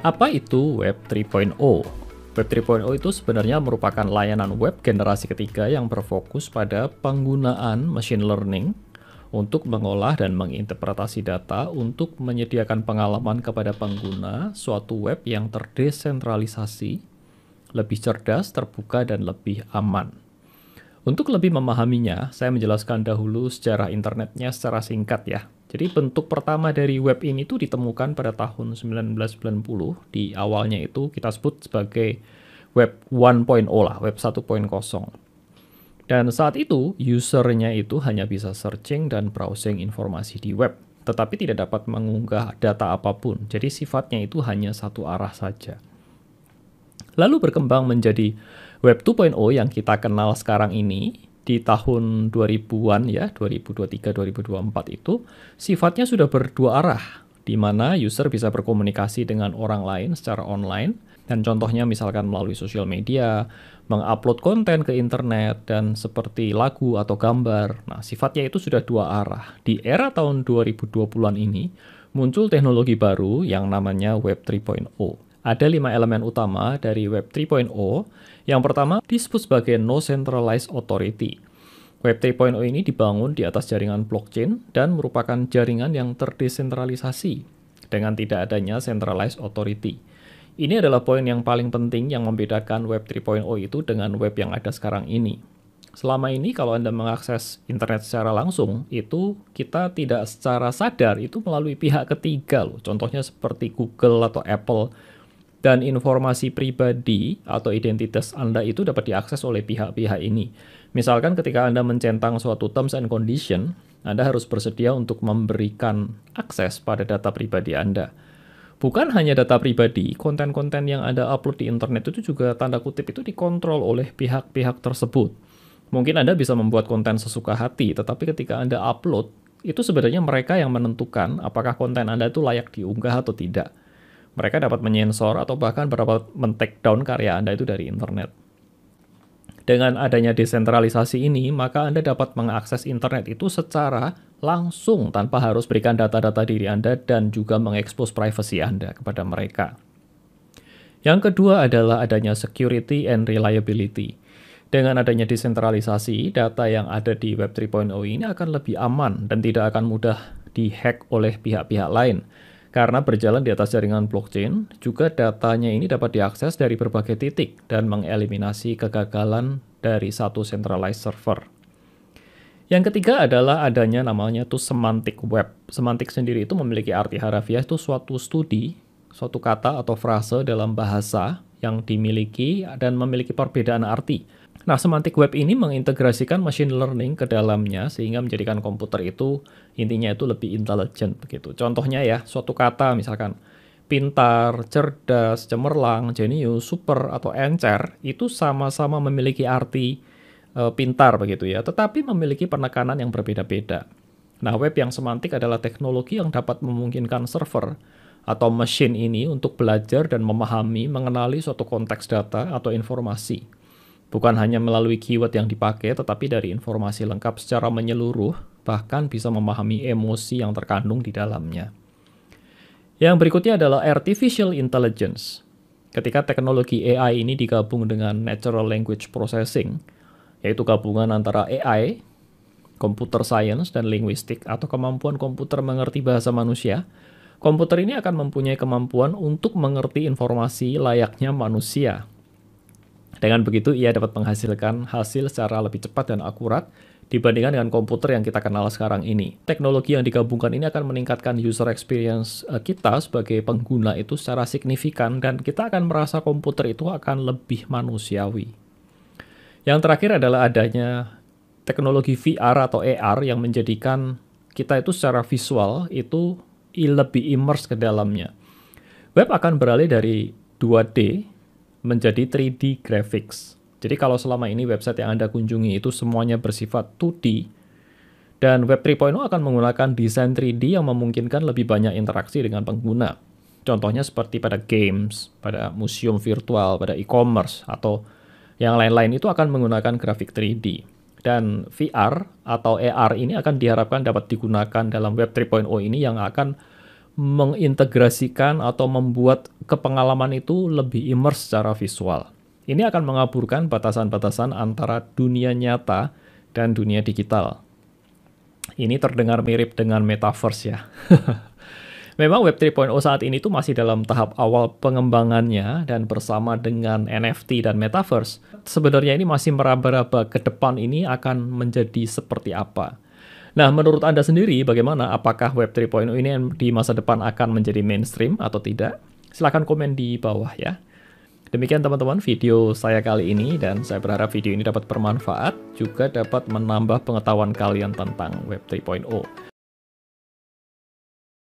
Apa itu Web 3.0? Web 3.0 itu sebenarnya merupakan layanan web generasi ketiga yang berfokus pada penggunaan machine learning untuk mengolah dan menginterpretasi data untuk menyediakan pengalaman kepada pengguna suatu web yang terdesentralisasi, lebih cerdas, terbuka, dan lebih aman. Untuk lebih memahaminya, saya menjelaskan dahulu sejarah internetnya secara singkat ya. Jadi bentuk pertama dari web ini itu ditemukan pada tahun 1990 di awalnya itu kita sebut sebagai web 1.0 lah, web 1.0. Dan saat itu usernya itu hanya bisa searching dan browsing informasi di web, tetapi tidak dapat mengunggah data apapun. Jadi sifatnya itu hanya satu arah saja. Lalu berkembang menjadi web 2.0 yang kita kenal sekarang ini di tahun 2000-an ya, 2023 2024 itu sifatnya sudah berdua arah di mana user bisa berkomunikasi dengan orang lain secara online dan contohnya misalkan melalui sosial media, mengupload konten ke internet dan seperti lagu atau gambar. Nah, sifatnya itu sudah dua arah. Di era tahun 2020-an ini muncul teknologi baru yang namanya web 3.0 ada lima elemen utama dari Web 3.0. Yang pertama disebut sebagai No Centralized Authority. Web 3.0 ini dibangun di atas jaringan blockchain dan merupakan jaringan yang terdesentralisasi dengan tidak adanya centralized authority. Ini adalah poin yang paling penting yang membedakan Web 3.0 itu dengan web yang ada sekarang ini. Selama ini kalau Anda mengakses internet secara langsung, itu kita tidak secara sadar itu melalui pihak ketiga loh. Contohnya seperti Google atau Apple dan informasi pribadi atau identitas Anda itu dapat diakses oleh pihak-pihak ini. Misalkan ketika Anda mencentang suatu terms and condition, Anda harus bersedia untuk memberikan akses pada data pribadi Anda. Bukan hanya data pribadi, konten-konten yang Anda upload di internet itu juga tanda kutip itu dikontrol oleh pihak-pihak tersebut. Mungkin Anda bisa membuat konten sesuka hati, tetapi ketika Anda upload, itu sebenarnya mereka yang menentukan apakah konten Anda itu layak diunggah atau tidak mereka dapat menyensor atau bahkan dapat men karya Anda itu dari internet. Dengan adanya desentralisasi ini, maka Anda dapat mengakses internet itu secara langsung tanpa harus berikan data-data diri Anda dan juga mengekspos privasi Anda kepada mereka. Yang kedua adalah adanya security and reliability. Dengan adanya desentralisasi, data yang ada di Web 3.0 ini akan lebih aman dan tidak akan mudah dihack oleh pihak-pihak lain. Karena berjalan di atas jaringan blockchain, juga datanya ini dapat diakses dari berbagai titik dan mengeliminasi kegagalan dari satu centralized server. Yang ketiga adalah adanya namanya tuh semantik web. Semantik sendiri itu memiliki arti harafiah itu suatu studi, suatu kata atau frase dalam bahasa yang dimiliki dan memiliki perbedaan arti Nah, semantik web ini mengintegrasikan machine learning ke dalamnya sehingga menjadikan komputer itu intinya itu lebih intelligent begitu. Contohnya ya, suatu kata misalkan pintar, cerdas, cemerlang, jenius, super atau encer itu sama-sama memiliki arti e, pintar begitu ya, tetapi memiliki penekanan yang berbeda-beda. Nah, web yang semantik adalah teknologi yang dapat memungkinkan server atau mesin ini untuk belajar dan memahami mengenali suatu konteks data atau informasi Bukan hanya melalui keyword yang dipakai, tetapi dari informasi lengkap secara menyeluruh, bahkan bisa memahami emosi yang terkandung di dalamnya. Yang berikutnya adalah artificial intelligence. Ketika teknologi AI ini digabung dengan natural language processing, yaitu gabungan antara AI, computer science, dan linguistik, atau kemampuan komputer mengerti bahasa manusia, komputer ini akan mempunyai kemampuan untuk mengerti informasi layaknya manusia, dengan begitu, ia dapat menghasilkan hasil secara lebih cepat dan akurat dibandingkan dengan komputer yang kita kenal sekarang ini. Teknologi yang digabungkan ini akan meningkatkan user experience eh, kita sebagai pengguna itu secara signifikan dan kita akan merasa komputer itu akan lebih manusiawi. Yang terakhir adalah adanya teknologi VR atau AR yang menjadikan kita itu secara visual itu lebih immerse ke dalamnya. Web akan beralih dari 2D menjadi 3D graphics. Jadi kalau selama ini website yang Anda kunjungi itu semuanya bersifat 2D, dan Web 3.0 akan menggunakan desain 3D yang memungkinkan lebih banyak interaksi dengan pengguna. Contohnya seperti pada games, pada museum virtual, pada e-commerce, atau yang lain-lain itu akan menggunakan grafik 3D. Dan VR atau AR ini akan diharapkan dapat digunakan dalam Web 3.0 ini yang akan mengintegrasikan atau membuat kepengalaman itu lebih immerse secara visual. Ini akan mengaburkan batasan-batasan antara dunia nyata dan dunia digital. Ini terdengar mirip dengan metaverse ya. Memang Web 3.0 saat ini tuh masih dalam tahap awal pengembangannya dan bersama dengan NFT dan metaverse, sebenarnya ini masih meraba-raba ke depan ini akan menjadi seperti apa Nah, menurut Anda sendiri bagaimana? Apakah Web 3.0 ini di masa depan akan menjadi mainstream atau tidak? Silahkan komen di bawah ya. Demikian teman-teman video saya kali ini dan saya berharap video ini dapat bermanfaat, juga dapat menambah pengetahuan kalian tentang Web 3.0.